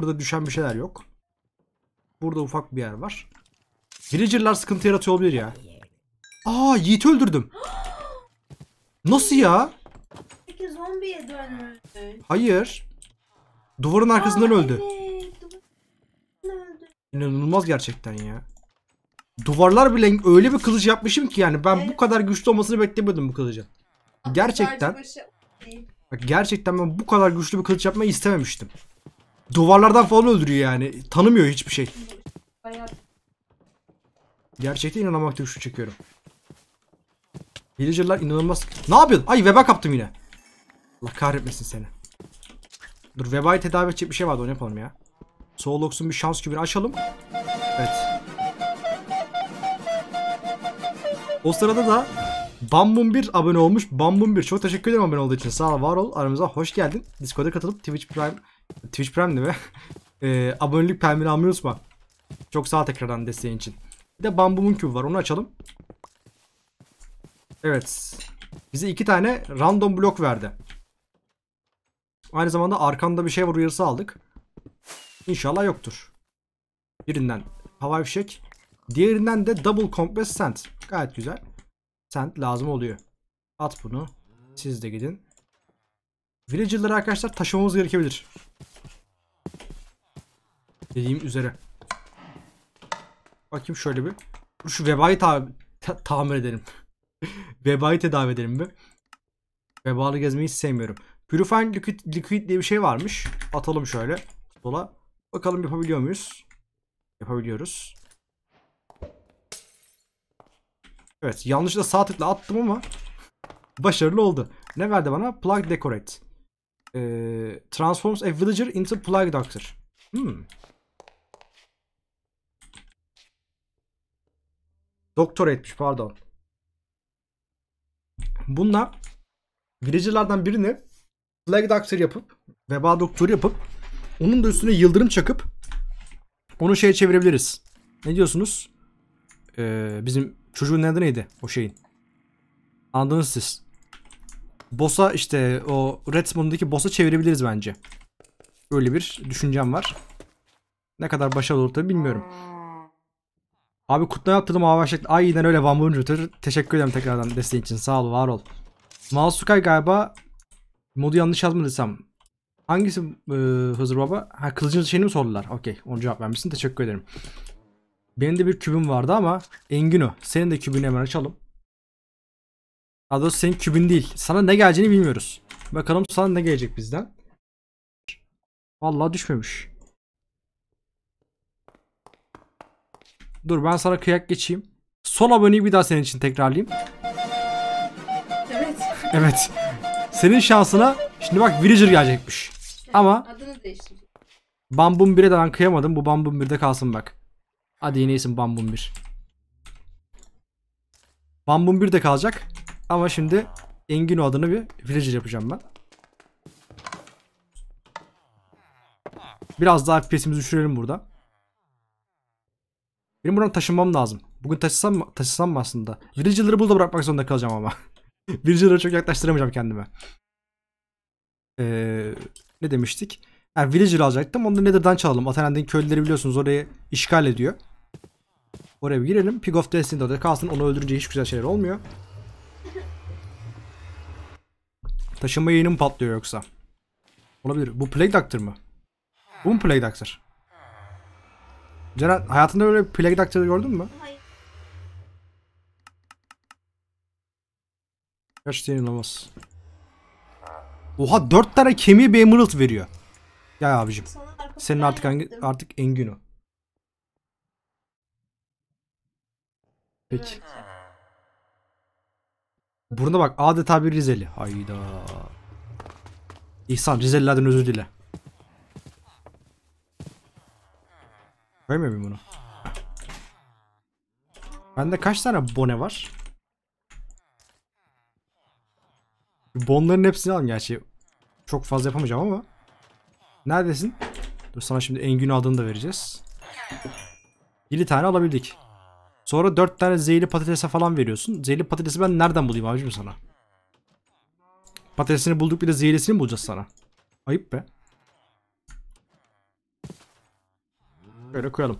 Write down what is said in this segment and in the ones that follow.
Burada düşen bir şeyler yok. Burada ufak bir yer var. Villager'lar sıkıntı yaratıyor olabilir ya. Aa yiğit öldürdüm. Nasıl ya? Peki zombiye dönmüş. Hayır. Duvarın arkasından Aa, öldü. Evet. öldü. İnanılmaz gerçekten ya. Duvarlar bile öyle bir kılıç yapmışım ki yani ben evet. bu kadar güçlü olmasını beklemiyordum bu kılıcın. Gerçekten. Bak gerçekten ben bu kadar güçlü bir kılıç yapmayı istememiştim. Duvarlardan falan öldürüyor yani. Tanımıyor hiçbir şey. Gerçekten inanamakta güçlük çekiyorum. Villager'lar inanılmaz. Ne yapıyorsun? Ay veba kaptım yine. Allah kahretmesin seni. Dur vebayı tedavi edecek bir şey vardı onu yapalım ya. Soğulux'un bir şans kübünü açalım. Evet. O sırada da Bambum 1 abone olmuş. Bambum 1 çok teşekkür ederim abone olduğu için. Sağ ol var ol. Aramıza hoş geldin. Discord'a katılıp Twitch Prime Twitch Prime değil mi? e, abonelik Permini almayı unutma. Çok sağ tekrardan desteğin için. Bir de Bamboo Moon Cube var onu açalım. Evet. Bize iki tane random blok verdi. Aynı zamanda arkanda bir şey var uyarısı aldık. İnşallah yoktur. Birinden havai fişek. Diğerinden de double compress sand. Gayet güzel. Sand lazım oluyor. At bunu. Siz de gidin. Villager'ları arkadaşlar taşımamız gerekebilir. Dediğim üzere. Bakayım şöyle bir. Şu vebayı ta ta tamir edelim. vebayı tedavi edelim bir. Vebalı gezmeyi sevmiyorum. Purifying liquid, liquid diye bir şey varmış. Atalım şöyle. Dola. Bakalım yapabiliyor muyuz? Yapabiliyoruz. Evet yanlışlıkla sağ tıkla attım ama başarılı oldu. Ne verdi bana? Plug Decorate. Ee, transforms a villager into plague doctor. Hmm. Doktor etmiş pardon. Bunda villagerlardan birini plague doctor yapıp veba doktoru yapıp onun da üstüne yıldırım çakıp onu şeye çevirebiliriz. Ne diyorsunuz? Ee, bizim çocuğun adı neydi o şeyin? Anladınız siz boss'a işte o Redmond'daki boss'a çevirebiliriz bence. Böyle bir düşüncem var. Ne kadar başarılı olur tabi bilmiyorum. Abi kutlu yaptırdım hava şekli. yine öyle Van Bunjutter. Teşekkür ederim tekrardan desteğin için. Sağ ol var ol. Masukay galiba modu yanlış yazmadıysam. Hangisi e, Hızır Baba? Ha kılıcın şeyini mi sordular? Okey onu cevap vermişsin. Teşekkür ederim. Benim de bir kübüm vardı ama Engino senin de kübünü hemen açalım. Daha doğrusu senin kübün değil. Sana ne geleceğini bilmiyoruz. Bakalım sana ne gelecek bizden. Vallahi düşmemiş. Dur ben sana kıyak geçeyim. Son aboneyi bir daha senin için tekrarlayayım. Evet. Evet. Senin şansına şimdi bak villager gelecekmiş. Ama adını değiştirdim. Bambum 1'e de ben kıyamadım. Bu Bambum 1'de kalsın bak. Hadi yine iyisin Bambum 1. Bambum 1 kalacak. Ama şimdi Engino adını bir villager yapacağım ben. Biraz daha FPS'imizi düşürelim burada. Benim buradan taşınmam lazım. Bugün taşısam mı? Taşısam mı aslında? Villager'ları burada bırakmak zorunda kalacağım ama. Villager'ları çok yaklaştıramayacağım kendime. Ee, ne demiştik? Yani villager alacaktım. Onu da Nether'dan çalalım. Atanen'den köylüleri biliyorsunuz orayı işgal ediyor. Oraya bir girelim. Pig of Destiny de orada kalsın. Onu öldürünce hiç güzel şeyler olmuyor. Taşıma yayını mı patlıyor yoksa? Olabilir. Bu Plague Doctor mı? Bu mu Plague Doctor? Ceren hayatında böyle bir Plague Doctor gördün mü? Hayır. Gerçekten şey inanılmaz. Oha dört tane kemiğe bir emerald veriyor. Ya abicim. Senin artık hangi, artık Engin o. Peki. Buruna bak adeta bir Rizeli. Hayda. İhsan Rizelilerden özür dile. Koymuyor muyum bunu? Bende kaç tane bone var? Bonların hepsini alayım gerçi. Çok fazla yapamayacağım ama. Neredesin? Dur sana şimdi Engin aldığını da vereceğiz. 7 tane alabildik. Sonra 4 tane zehirli patatese falan veriyorsun. Zehirli patatesi ben nereden bulayım abicim sana? Patatesini bulduk bir de zehirlisini mi bulacağız sana? Ayıp be. Böyle koyalım.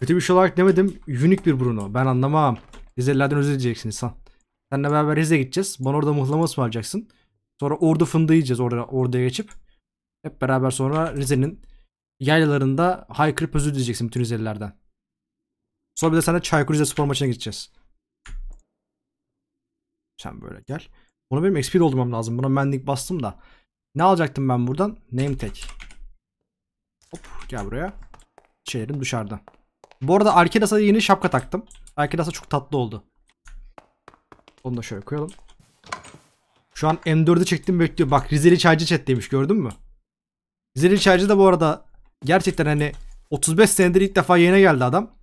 Kötü bir şey olarak demedim. Unik bir Bruno. Ben anlamam. Rizelilerden özür dileyeceksin insan. Seninle beraber Rize gideceğiz. Bana orada mı alacaksın? Sonra orada fındığı yiyeceğiz orada, orada geçip. Hep beraber sonra Rize'nin yaylalarında haykırıp özür dileyeceksin bütün Rizelilerden. Sonra bir de seninle Çaykur Rizespor maçına gideceğiz. Sen böyle gel. Bunu benim XP doldurmam lazım. Buna mendik bastım da. Ne alacaktım ben buradan? Name tag. Hop gel buraya. Şeylerin dışarıda. Bu arada Arkadas'a yeni şapka taktım. Arkadas'a çok tatlı oldu. Onu da şöyle koyalım. Şu an M4'ü çektim bekliyor. Bak Rizeli Çaycı chat gördün mü? Rizeli Çaycı da bu arada gerçekten hani 35 senedir ilk defa yayına geldi adam.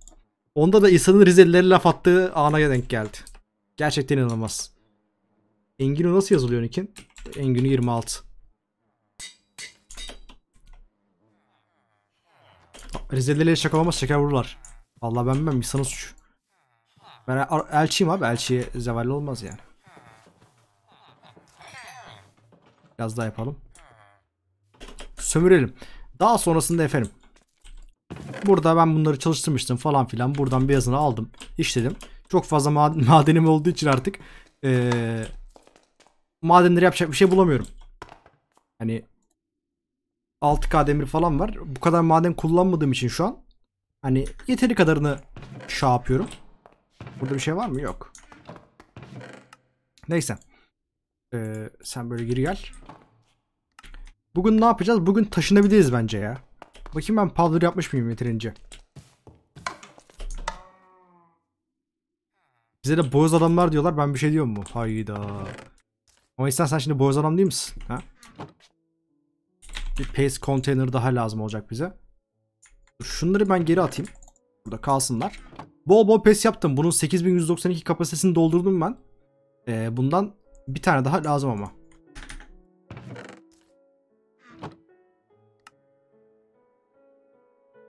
Onda da insanın Rizelilere laf attığı ana denk geldi. Gerçekten inanılmaz. Engin'u nasıl yazılıyor nikin? Engin'u 26. Rizelilere şakalamaz şeker vururlar. Vallahi ben ben İsa'nın suçu. Ben elçiyim abi elçiye zevalli olmaz yani. Biraz daha yapalım. Sömürelim. Daha sonrasında efendim Burada ben bunları çalıştırmıştım falan filan. Buradan beyazını aldım. işledim. Çok fazla madenim olduğu için artık ee, madenleri yapacak bir şey bulamıyorum. Hani 6K demir falan var. Bu kadar maden kullanmadığım için şu an hani yeteri kadarını şey yapıyorum. Burada bir şey var mı? Yok. Neyse. Ee, sen böyle geri gel. Bugün ne yapacağız? Bugün taşınabiliriz bence ya. Bakayım ben powder yapmış mıyım yeterince. Bize de boz adamlar diyorlar. Ben bir şey diyor mu? Hayda. Ama istersen sen şimdi boz adam değil misin? Ha? Bir paste container daha lazım olacak bize. Şunları ben geri atayım. Burada kalsınlar. Bol bol pes yaptım. Bunun 8192 kapasitesini doldurdum ben. Ee, bundan bir tane daha lazım ama.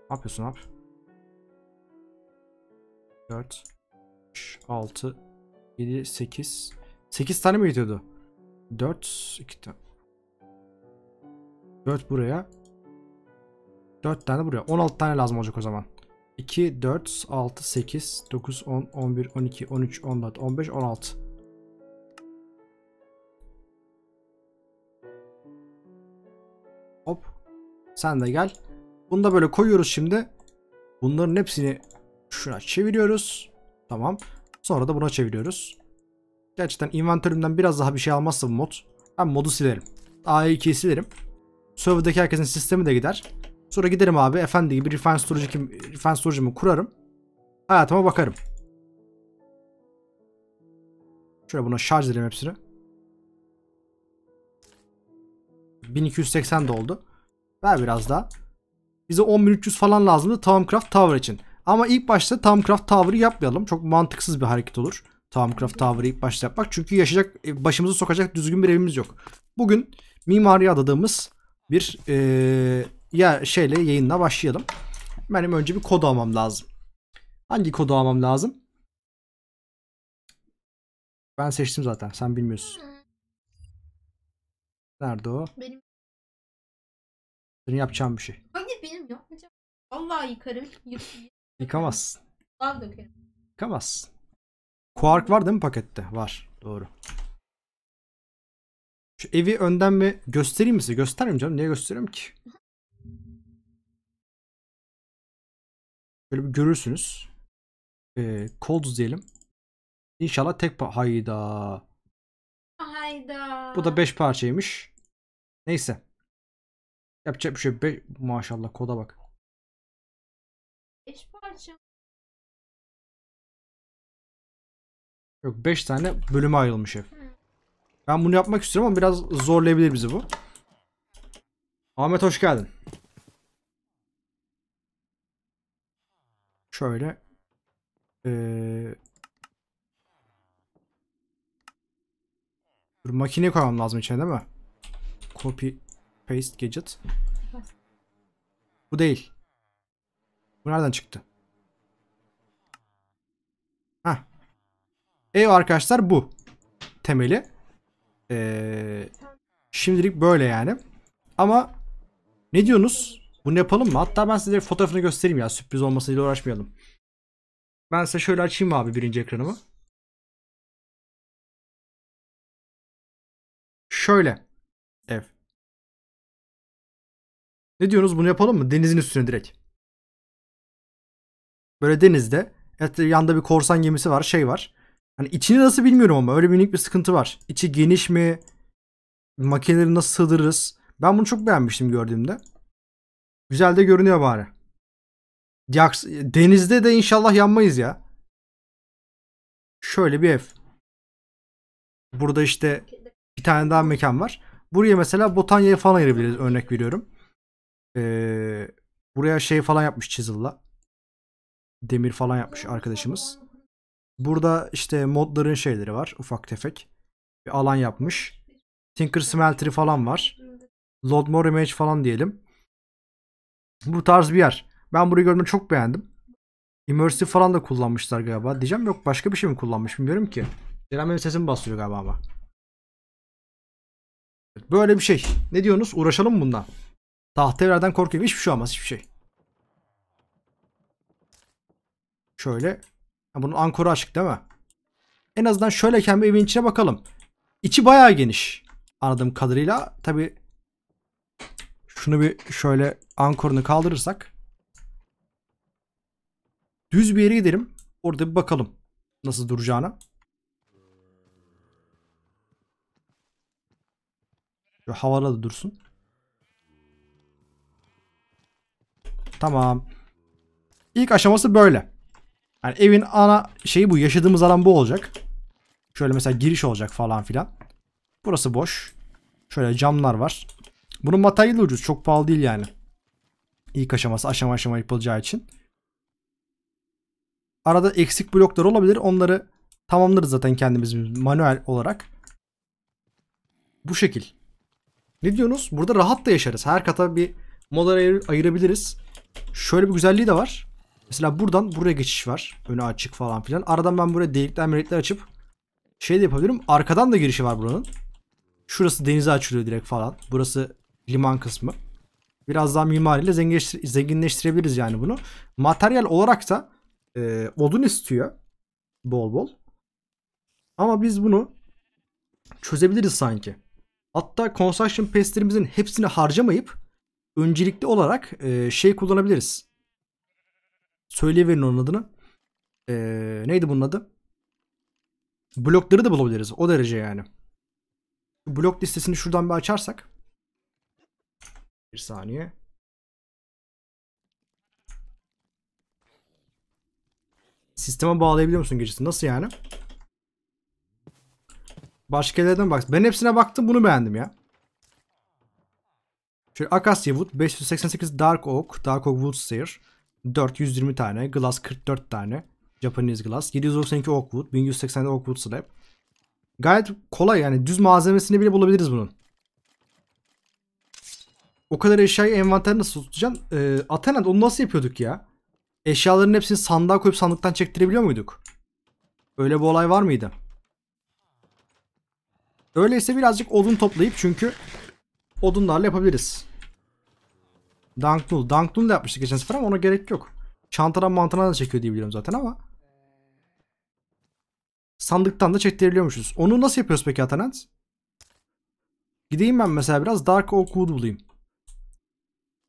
Ne yapıyorsun abi? 4 5 6 7 8 8 tane mi gidiyordu? 4 2 tane 4 buraya 4 tane buraya 16 tane lazım olacak o zaman 2 4 6 8 9 10 11 12 13 14 15 16 Hop sen de gel bunu da böyle koyuyoruz şimdi. Bunların hepsini şuna çeviriyoruz. Tamam. Sonra da buna çeviriyoruz. Gerçekten inventörümden biraz daha bir şey almazsa bu mod. Ben modu silerim. A2'yi e silerim. Server'deki herkesin sistemi de gider. Sonra giderim abi efendi gibi refine storage'ımı refine storage kurarım. Hayatıma bakarım. Şöyle buna şarj edelim hepsini. 1280 de oldu. Ver biraz daha. Bize 10.300 falan lazımdı Tomcraft Tower için. Ama ilk başta Tomcraft Tower'ı yapmayalım. Çok mantıksız bir hareket olur. Tomcraft Tower'ı ilk başta yapmak. Çünkü yaşayacak, e, başımızı sokacak düzgün bir evimiz yok. Bugün mimari adadığımız bir e, ya şeyle yayınla başlayalım. Benim önce bir kod almam lazım. Hangi kodu almam lazım? Ben seçtim zaten. Sen bilmiyorsun. Nerede o? Benim senin yapacağın bir şey. Hani benim yapmayacağım. Vallahi yıkarım. yıkarım. Yıkamazsın. Lav dökerim. Yıkamazsın. Quark var değil mi pakette? Var. Doğru. Şu evi önden bir göstereyim mi size? Göstermeyeyim canım. Niye gösteriyorum ki? Böyle bir görürsünüz. Ee, Colds diyelim. İnşallah tek Hayda. Hayda. Bu da 5 parçaymış. Neyse. Yapacak bir şey. Be Maşallah koda bak. 5 parça. Yok beş tane bölüme ayrılmış ev. Ben bunu yapmak istiyorum ama biraz zorlayabilir bizi bu. Ahmet hoş geldin. Şöyle. Ee, makine koymam lazım içine değil mi? Copy Paste gadget. Bu değil. Bu nereden çıktı? Ha. Ev arkadaşlar bu. Temeli. Ee, şimdilik böyle yani. Ama ne diyorsunuz? Bunu yapalım mı? Hatta ben size fotoğrafını göstereyim ya. Sürpriz olmasıyla uğraşmayalım. Ben size şöyle açayım abi birinci ekranımı. Şöyle. Ne diyorsunuz bunu yapalım mı? Denizin üstüne direkt. Böyle denizde. Evet, yanda bir korsan gemisi var. Şey var. Hani içini nasıl bilmiyorum ama öyle minik bir sıkıntı var. İçi geniş mi? Makineleri nasıl sığdırırız? Ben bunu çok beğenmiştim gördüğümde. Güzel de görünüyor bari. Denizde de inşallah yanmayız ya. Şöyle bir ev. Burada işte bir tane daha mekan var. Buraya mesela Botanya'ya falan ayırabiliriz örnek veriyorum. Ee, buraya şey falan yapmış chisel'la. Demir falan yapmış arkadaşımız. Burada işte modların şeyleri var. Ufak tefek. Bir alan yapmış. Tinker Smelter'ı falan var. Load More Image falan diyelim. Bu tarz bir yer. Ben burayı görmeyi çok beğendim. Immersive falan da kullanmışlar galiba. Diyeceğim yok başka bir şey mi kullanmış bilmiyorum ki. Ceren benim sesimi bastırıyor galiba ama. Böyle bir şey. Ne diyorsunuz? Uğraşalım mı bundan? Tahterelerden korkuyorum. Hiçbir şey olmaz. Hiçbir şey. Şöyle. Ha, bunun ankoru açık değil mi? En azından şöyleyken bir evin içine bakalım. İçi bayağı geniş. Anladığım kadarıyla. Tabi şunu bir şöyle ankorunu kaldırırsak. Düz bir yere gidelim. Orada bir bakalım. Nasıl duracağına. Şu havada da dursun. Tamam. İlk aşaması böyle. Yani evin ana şeyi bu. Yaşadığımız alan bu olacak. Şöyle mesela giriş olacak falan filan. Burası boş. Şöyle camlar var. Bunun materyali ucuz. Çok pahalı değil yani. İlk aşaması aşama aşama yapılacağı için. Arada eksik bloklar olabilir. Onları tamamlarız zaten kendimiz manuel olarak. Bu şekil. Ne diyorsunuz? Burada rahat da yaşarız. Her kata bir moda ayırabiliriz. Şöyle bir güzelliği de var. Mesela buradan buraya geçiş var. Önü açık falan filan. Aradan ben buraya delikler melikler açıp şey de yapabilirim. Arkadan da girişi var buranın. Şurası denize açılıyor direkt falan. Burası liman kısmı. Biraz daha mimariyle zenginleştirebiliriz yani bunu. Materyal olarak da e, odun istiyor. Bol bol. Ama biz bunu çözebiliriz sanki. Hatta construction pestlerimizin hepsini harcamayıp öncelikli olarak e, şey kullanabiliriz. Söyleyiverin onun adını. E, neydi bunun adı? Blokları da bulabiliriz. O derece yani. Blok listesini şuradan bir açarsak. Bir saniye. Sisteme bağlayabiliyor musun gecesi? Nasıl yani? Başka yerlerden bak. Ben hepsine baktım bunu beğendim ya. Şöyle Akasya Wood 588 Dark Oak, Dark Oak Wood Seer 420 tane, Glass 44 tane. Japanese Glass. 792 Oak Wood, 1180 Oak Wood Slab. Gayet kolay yani düz malzemesini bile bulabiliriz bunun. O kadar eşyayı envanter nasıl tutacaksın? Ee, Athena onu nasıl yapıyorduk ya? Eşyaların hepsini sandığa koyup sandıktan çektirebiliyor muyduk? Öyle bir olay var mıydı? Öyleyse birazcık odun toplayıp çünkü odunlarla yapabiliriz. Dunknul. Dunknul da yapmıştık geçen sefer ama ona gerek yok. Çantadan mantana da çekiyor diye biliyorum zaten ama. Sandıktan da çektirebiliyormuşuz. Onu nasıl yapıyoruz peki Atanant? Gideyim ben mesela biraz Dark Oak Wood bulayım.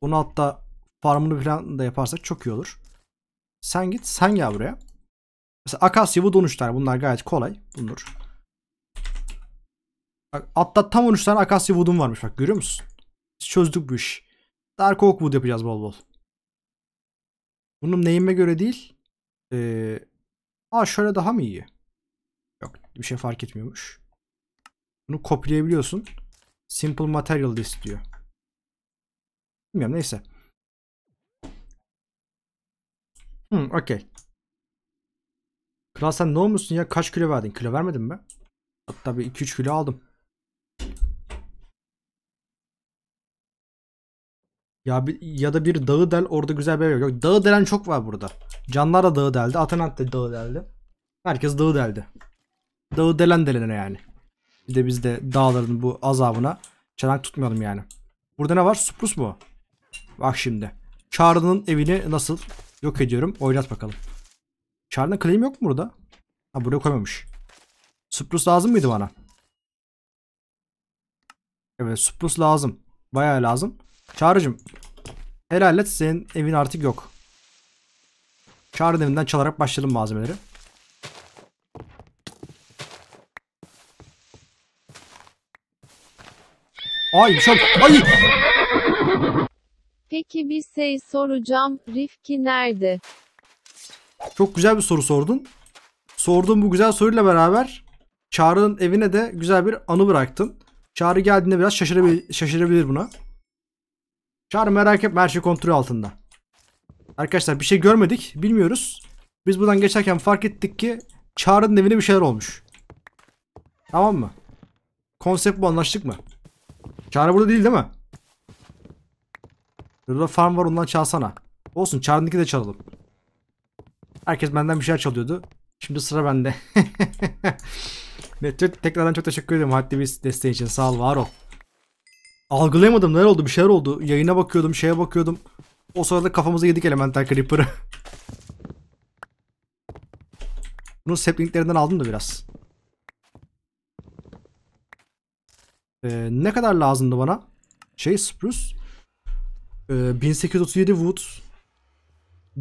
Bunu hatta farmını falan da yaparsak çok iyi olur. Sen git sen gel buraya. Mesela akasya bu 13 tane bunlar gayet kolay. Bunlar. Bak hatta tam 13 tane akasya wood'um varmış bak görüyor musun? Biz çözdük bu iş. Dark oak wood yapacağız bol bol. Bunun neyime göre değil. Ee, aa şöyle daha mı iyi? Yok bir şey fark etmiyormuş. Bunu kopyalayabiliyorsun. Simple material list diyor. Bilmiyorum neyse. Hmm okey. Kral sen ne olmuşsun ya? Kaç kilo verdin? Kilo vermedin mi? Hatta bir 2-3 kilo aldım. Ya bir, ya da bir dağı del orada güzel bir ev yok. yok. Dağı delen çok var burada. Canlar da dağı deldi. Atenat da dağı deldi. Herkes dağı deldi. Dağı delen delene yani. Bir de biz de dağların bu azabına çanak tutmayalım yani. Burada ne var? Sprus mu? Bak şimdi. Çağrı'nın evini nasıl yok ediyorum. Oynat bakalım. Çağrı'nın claim yok mu burada? Ha buraya koymamış. Sprus lazım mıydı bana? Evet Sprus lazım. Bayağı lazım. Çağrı'cım Helal et senin evin artık yok. Çağrı'nın evinden çalarak başlayalım malzemeleri. Ay çok şey ay. Peki bir şey soracağım. Rifki nerede? Çok güzel bir soru sordun. Sorduğun bu güzel soruyla beraber Çağrı'nın evine de güzel bir anı bıraktın. Çağrı geldiğinde biraz şaşırabilir, şaşırabilir buna. Çağrı merak etme her şey kontrol altında. Arkadaşlar bir şey görmedik. Bilmiyoruz. Biz buradan geçerken fark ettik ki Çağrı'nın evine bir şeyler olmuş. Tamam mı? Konsept bu anlaştık mı? Çağrı burada değil değil mi? Burada farm var ondan çalsana. Olsun Çağrı'nınki de çalalım. Herkes benden bir şeyler çalıyordu. Şimdi sıra bende. Tekrardan çok teşekkür ederim haddi bir desteği için. Sağ ol var ol algılayamadım neler oldu bir şeyler oldu. Yayına bakıyordum şeye bakıyordum. O sırada kafamıza yedik Elemental Creeper'ı. Bunu saplings'lerinden aldım da biraz. Ee, ne kadar lazımdı bana? Şey spruce. Ee, 1837 wood.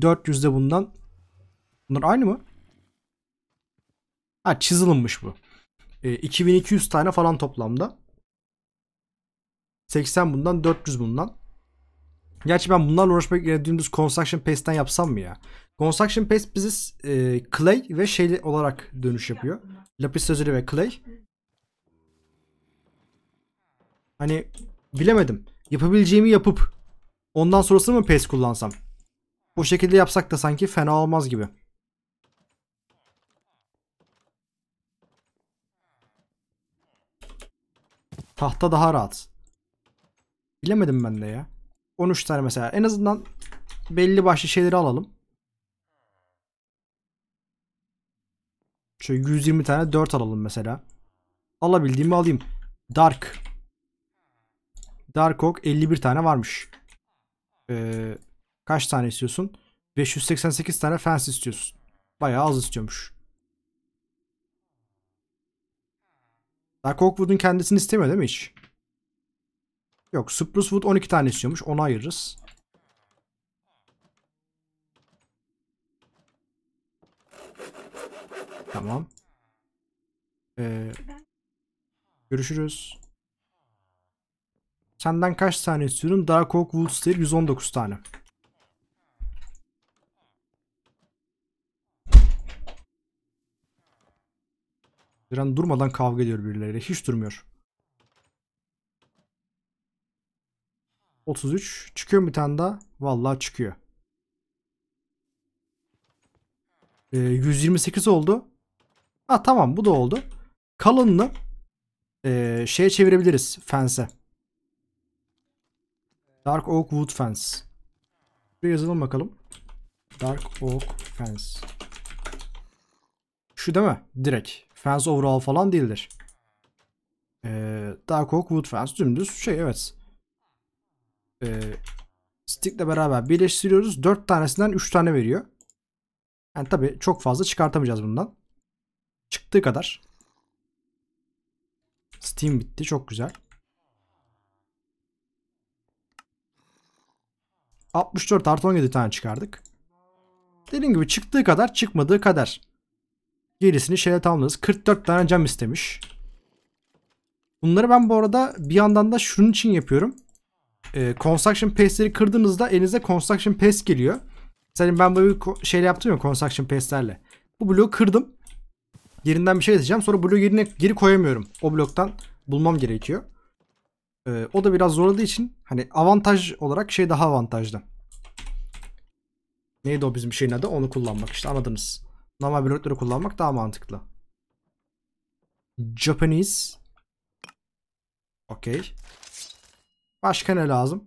400 de bundan. Bunlar aynı mı? Ha çizilinmiş bu. Ee, 2200 tane falan toplamda. 80 bundan 400 bundan. Gerçi ben bunlarla uğraşmak yerine dümdüz Construction Paste'den yapsam mı ya? Construction Paste bizi e, clay ve şeyli olarak dönüş yapıyor. Lapis sözlü ve clay. Hani bilemedim. Yapabileceğimi yapıp ondan sonrasını mı paste kullansam? Bu şekilde yapsak da sanki fena olmaz gibi. Tahta daha rahat. Bilemedim ben de ya. 13 tane mesela. En azından belli başlı şeyleri alalım. Şöyle 120 tane 4 alalım mesela. Alabildiğimi alayım. Dark. Dark Oak 51 tane varmış. Ee, kaç tane istiyorsun? 588 tane fence istiyorsun. Bayağı az istiyormuş. Dark Oakwood'un kendisini istemiyor değil mi hiç? Yok Spruce Wood 12 tane istiyormuş. Onu ayırırız. Tamam. Ee, görüşürüz. Senden kaç tane istiyorum? Dark Oak Wood Steel 119 tane. Diren durmadan kavga ediyor birileriyle. Hiç durmuyor. 33. Çıkıyor bir tane daha? Vallahi çıkıyor. E, ee, 128 oldu. Ha tamam bu da oldu. Kalınını e, şeye çevirebiliriz. fence Dark Oak Wood Fence. Bir yazalım bakalım. Dark Oak Fence. Şu değil mi? Direkt. Fence overall falan değildir. Ee, Dark Oak Wood Fence dümdüz şey evet e, stickle beraber birleştiriyoruz. 4 tanesinden 3 tane veriyor. Yani tabi çok fazla çıkartamayacağız bundan. Çıktığı kadar. Steam bitti. Çok güzel. 64 artı 17 tane çıkardık. Dediğim gibi çıktığı kadar çıkmadığı kadar. Gerisini şeyle tamamlarız. 44 tane cam istemiş. Bunları ben bu arada bir yandan da şunun için yapıyorum e, Construction Pest'leri kırdığınızda elinize Construction Pest geliyor. Senin ben böyle bir şey yaptım ya Construction Pest'lerle. Bu bloğu kırdım. Yerinden bir şey edeceğim. Sonra bloğu yerine geri koyamıyorum. O bloktan bulmam gerekiyor. E, o da biraz zorladığı için hani avantaj olarak şey daha avantajlı. Neydi o bizim şeyin adı? Onu kullanmak işte anladınız. Normal blokları kullanmak daha mantıklı. Japanese. Okey. Başka ne lazım?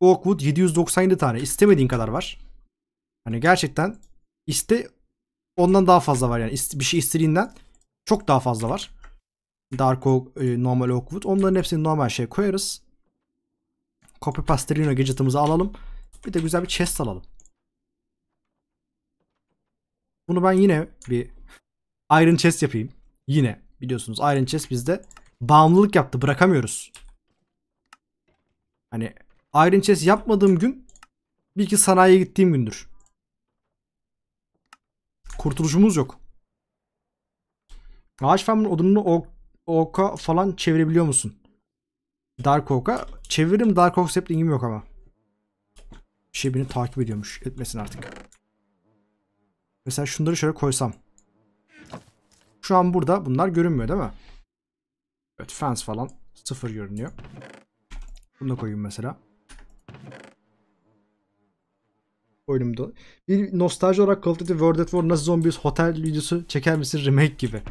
Oakwood 797 tane. İstemediğin kadar var. Hani gerçekten iste ondan daha fazla var yani. bir şey istediğinden çok daha fazla var. Dark Oak, e, normal Oakwood. Onların hepsini normal şey koyarız. Copy Pastelino gadget'ımızı alalım. Bir de güzel bir chest alalım. Bunu ben yine bir Iron Chest yapayım. Yine biliyorsunuz Iron Chest bizde bağımlılık yaptı. Bırakamıyoruz. Hani Iron Chest yapmadığım gün bir iki sanayiye gittiğim gündür. Kurtuluşumuz yok. Ağaç farmının odununu oka falan çevirebiliyor musun? Dark Oak'a. Çeviririm Dark Oak sapling'im yok ama. Bir şey beni takip ediyormuş. Etmesin artık. Mesela şunları şöyle koysam. Şu an burada bunlar görünmüyor değil mi? Evet fence falan sıfır görünüyor. Bunu da koyayım mesela. da. Bir nostalji olarak Call of Duty World at War nasıl zombies hotel videosu çeker misin remake gibi.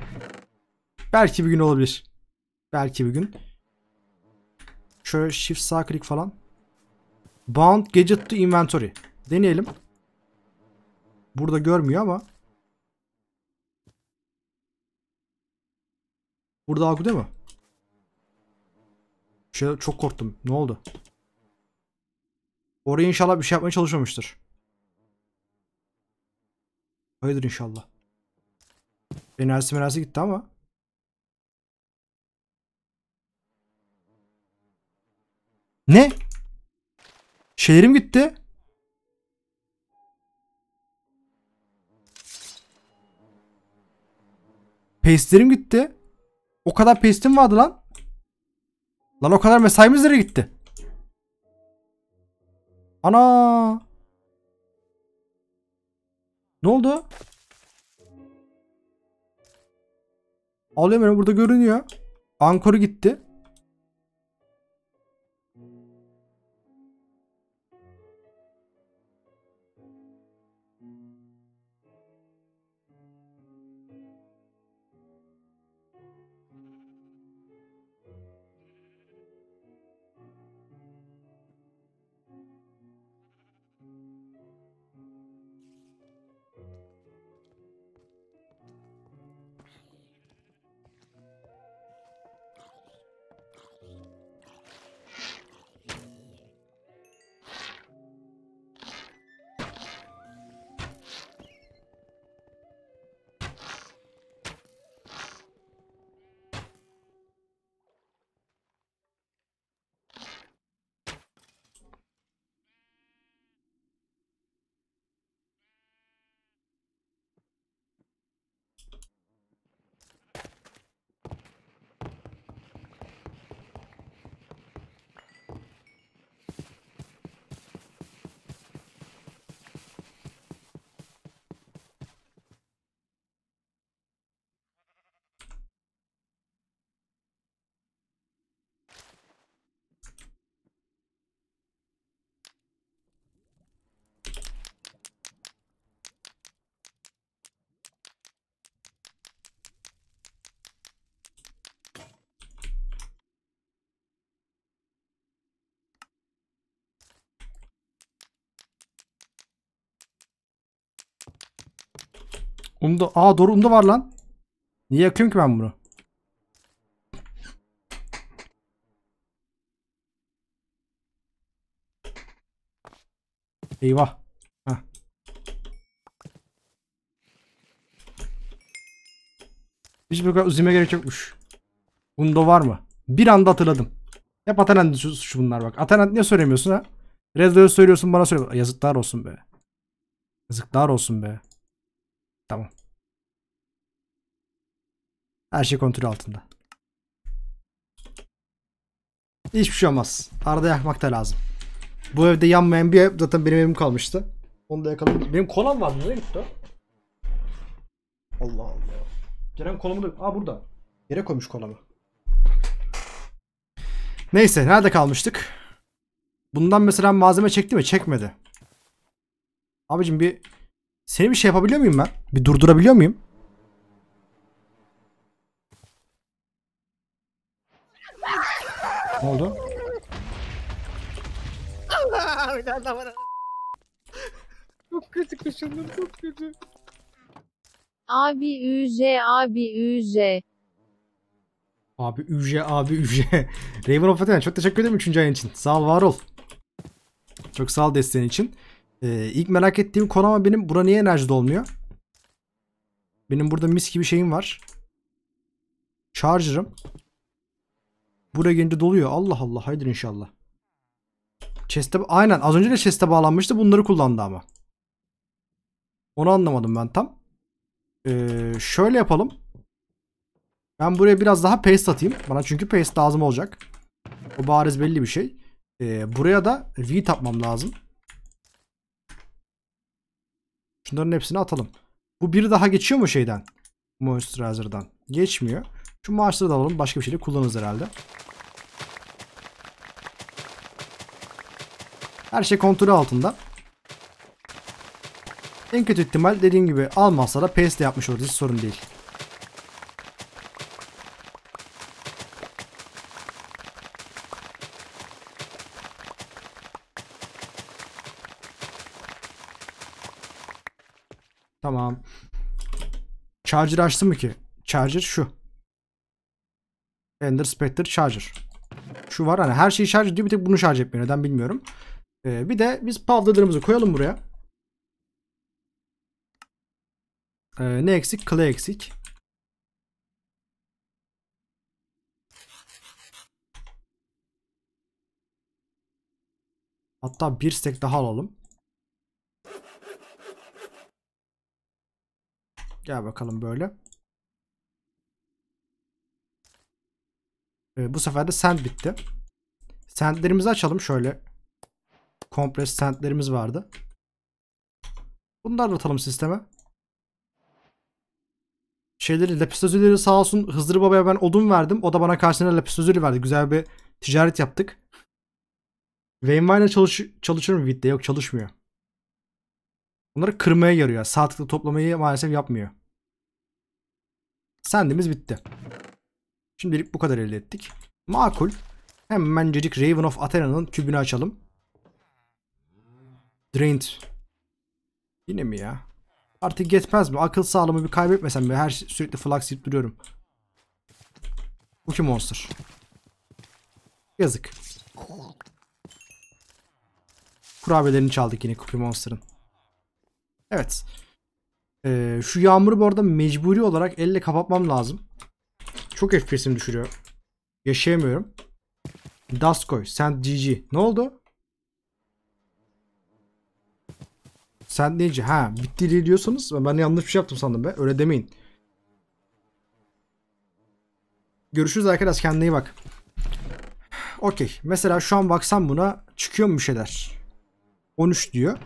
Belki bir gün olabilir. Belki bir gün. Şöyle shift sağ klik falan. Bound Gadget to Inventory. Deneyelim. Burada görmüyor ama. Burada Aku değil mi? Şey, çok korktum. Ne oldu? Oraya inşallah bir şey yapmaya çalışmamıştır. Hayırdır inşallah. Enerjisi enerjisi gitti ama. Ne? Şeylerim gitti. Paste'lerim gitti. O kadar paste'im vardı lan. Lan o kadar mesaimiz nereye gitti? Ana. Ne oldu? Alıyorum burada görünüyor. Ankoru gitti. Umda, aa doğru umda var lan. Niye yakıyorum ki ben bunu? Eyvah. Heh. Hiç bu kadar üzüme gerek yokmuş. Bunda var mı? Bir anda hatırladım. Hep Atenant suçu bunlar bak. Atenant niye söylemiyorsun ha? Rezdo'ya söylüyorsun bana söyle. Yazıklar olsun be. Yazıklar olsun be. Tamam. Her şey kontrol altında. Hiçbir şey olmaz. Arada yakmak da lazım. Bu evde yanmayan bir ev zaten benim evim kalmıştı. Onu da yakalım. Benim kolam var. Nereye gitti Allah Allah. Ceren kolumu da... Aa burada. Yere koymuş kolamı. Neyse nerede kalmıştık? Bundan mesela malzeme çekti mi? Çekmedi. Abicim bir... Seni bir şey yapabiliyor muyum ben? Bir durdurabiliyor muyum? Ne oldu? çok kötü kaşındım çok kötü. Abi üze abi üze. Abi üje abi üje. Raven of Athena çok teşekkür ederim 3. ayın için. Sağ ol var ol. Çok sağ ol desteğin için. Ee, ilk merak ettiğim konu ama benim bura niye enerji dolmuyor? Benim burada mis gibi şeyim var. Charger'ım. Buraya gelince doluyor. Allah Allah. Haydi inşallah. Chest'e aynen az önce de chest'e bağlanmıştı. Bunları kullandı ama. Onu anlamadım ben tam. Ee, şöyle yapalım. Ben buraya biraz daha paste atayım. Bana çünkü paste lazım olacak. O bariz belli bir şey. Ee, buraya da V tapmam lazım. Şunların hepsini atalım. Bu bir daha geçiyor mu şeyden? Moisturizer'dan. Geçmiyor. Şu Moisturizer'ı alalım. Başka bir şeyle kullanırız herhalde. Her şey kontrol altında. En kötü ihtimal dediğim gibi almazsa da paste yapmış oluruz. Hiç sorun değil. Tamam. Charger açtı mı ki? Charger şu. Ender Spectre Charger. Şu var hani her şeyi şarj ediyor bir tek bunu şarj etmiyor. Neden bilmiyorum. Ee, bir de biz pavdalarımızı koyalım buraya. Ee, ne eksik? Clay eksik. Hatta bir stack daha alalım. Gel bakalım böyle. Ee, bu sefer de sand bitti. Sandlerimizi açalım şöyle. Kompres sentlerimiz vardı. Bunları da atalım sisteme. Şeyleri lapistözüleri sağ olsun Hızır Baba'ya ben odun verdim. O da bana karşılığında lapistözülü verdi. Güzel bir ticaret yaptık. Wainwine'a çalış çalışır mı bitti? Yok çalışmıyor. Bunları kırmaya yarıyor. Sağ toplamayı maalesef yapmıyor. Sendimiz bitti. Şimdilik bu kadar elde ettik. Makul. Hemencecik Raven of Athena'nın kübünü açalım. Drained. Yine mi ya? Artık yetmez mi? Akıl sağlığımı bir kaybetmesem mi? Her şey- sürekli flux yiyip duruyorum. Bu kim monster? Yazık. Kurabiyelerini çaldık yine Cookie Monster'ın. Evet. Ee, şu yağmuru bu arada mecburi olarak elle kapatmam lazım. Çok FPS'imi düşürüyor. Yaşayamıyorum. Daskoy, Sand GG. Ne oldu? Sen neci? Ha bitti diye diyorsanız ben yanlış bir şey yaptım sandım be. Öyle demeyin. Görüşürüz arkadaş kendine iyi bak. Okey. Mesela şu an baksam buna çıkıyor mu bir şeyler? 13 diyor.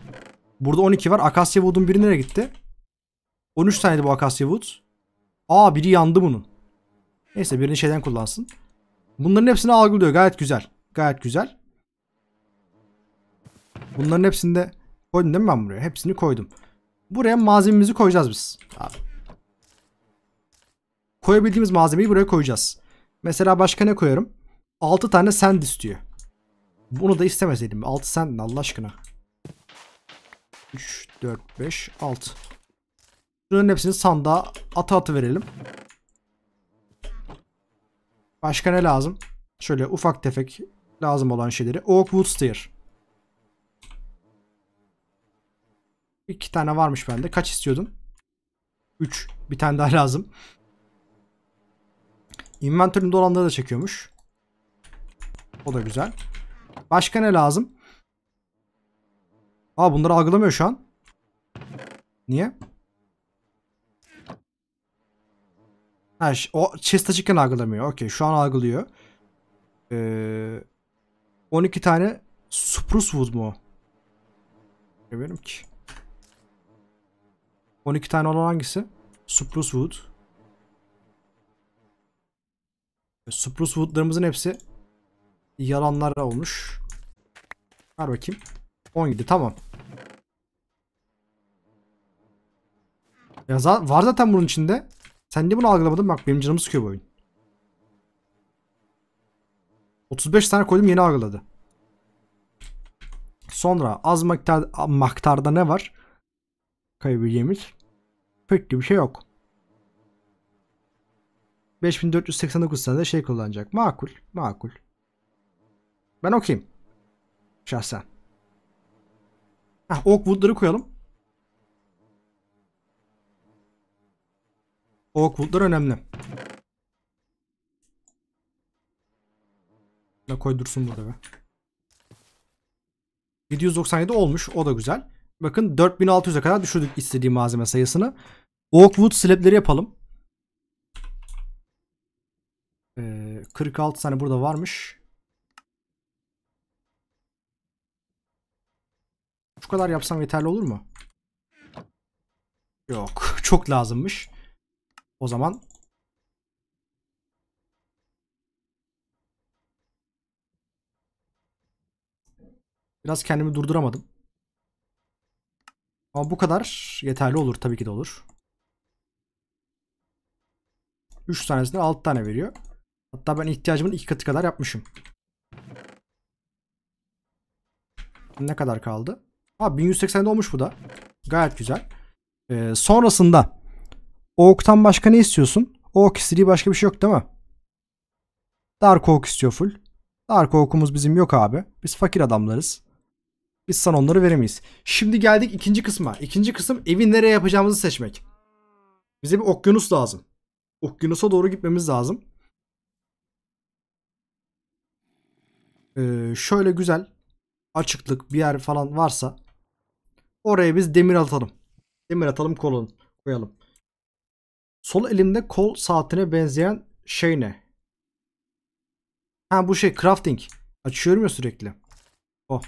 Burada 12 var. Akasya Wood'un biri nereye gitti? 13 taneydi bu Akasya Wood. Aa biri yandı bunun. Neyse birini şeyden kullansın. Bunların hepsini algılıyor. Gayet güzel. Gayet güzel. Bunların hepsinde Koydum değil mi ben buraya? Hepsini koydum. Buraya malzememizi koyacağız biz. Abi. Koyabildiğimiz malzemeyi buraya koyacağız. Mesela başka ne koyarım? 6 tane sand istiyor. Bunu da istemeseydim. 6 sand Allah aşkına. 3, 4, 5, 6. Şunların hepsini sandığa atı atı verelim. Başka ne lazım? Şöyle ufak tefek lazım olan şeyleri. Oak Wood Stair. İki tane varmış bende. Kaç istiyordun? Üç. Bir tane daha lazım. Inventöründe olanları da çekiyormuş. O da güzel. Başka ne lazım? Aa bunları algılamıyor şu an. Niye? Ha, o chest açıkken algılamıyor. Okey şu an algılıyor. Ee, 12 tane spruce wood mu? Bilmiyorum ki. 12 tane olan hangisi? Spruce Wood. Spruce Wood'larımızın hepsi yalanlar olmuş. Ver bakayım. 17 tamam. Ya za var zaten bunun içinde. Sen niye bunu algılamadın? Bak benim canımı sıkıyor bu oyun. 35 tane koydum yeni algıladı. Sonra az miktar, miktarda ne var? kaybedeceğimiz pek de bir şey yok. 5489 tane de şey kullanacak. Makul, makul. Ben okuyayım. Şahsen. Heh, Oakwood'ları koyalım. Oakwood'lar önemli. Ne koydursun burada be. 797 olmuş. O da güzel. Bakın 4600'e kadar düşürdük istediği malzeme sayısını. Oakwood slab'leri yapalım. Ee, 46 tane burada varmış. Bu kadar yapsam yeterli olur mu? Yok. Çok lazımmış. O zaman biraz kendimi durduramadım. Ama bu kadar yeterli olur. Tabii ki de olur. 3 tanesinde 6 tane veriyor. Hatta ben ihtiyacımın 2 katı kadar yapmışım. Ne kadar kaldı? Ha 1180'de olmuş bu da. Gayet güzel. Ee, sonrasında Oak'tan başka ne istiyorsun? Oak istediği başka bir şey yok değil mi? Dark Oak istiyor full. Dark Oak'umuz bizim yok abi. Biz fakir adamlarız. Biz sana onları veremeyiz. Şimdi geldik ikinci kısma. İkinci kısım evi nereye yapacağımızı seçmek. Bize bir okyanus lazım. Okyanusa doğru gitmemiz lazım. Ee, şöyle güzel açıklık bir yer falan varsa oraya biz demir atalım. Demir atalım kolun koyalım. Sol elimde kol saatine benzeyen şey ne? Ha bu şey crafting. Açıyorum ya sürekli. Oh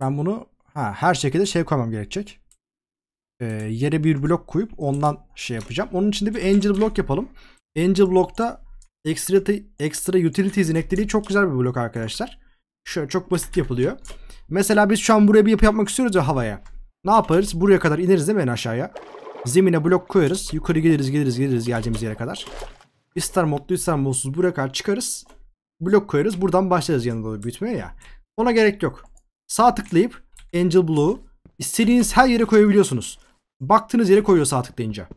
Ben bunu ha, her şekilde şey koymam gerekecek. Ee, yere bir blok koyup ondan şey yapacağım. Onun için de bir angel block yapalım. Angel block'ta extra, extra utilities eklediği çok güzel bir blok arkadaşlar. Şöyle çok basit yapılıyor. Mesela biz şu an buraya bir yapı yapmak istiyoruz ya havaya. Ne yaparız? Buraya kadar ineriz değil mi en aşağıya? Zemine blok koyarız. Yukarı geliriz geliriz geliriz geleceğimiz yere kadar. İster modlu ister modsuz buraya kadar çıkarız. Blok koyarız. Buradan başlarız yanında büyütmeye ya. Ona gerek yok. Sağ tıklayıp Angel Blue istediğiniz her yere koyabiliyorsunuz. Baktığınız yere koyuyor sağ tıklayınca.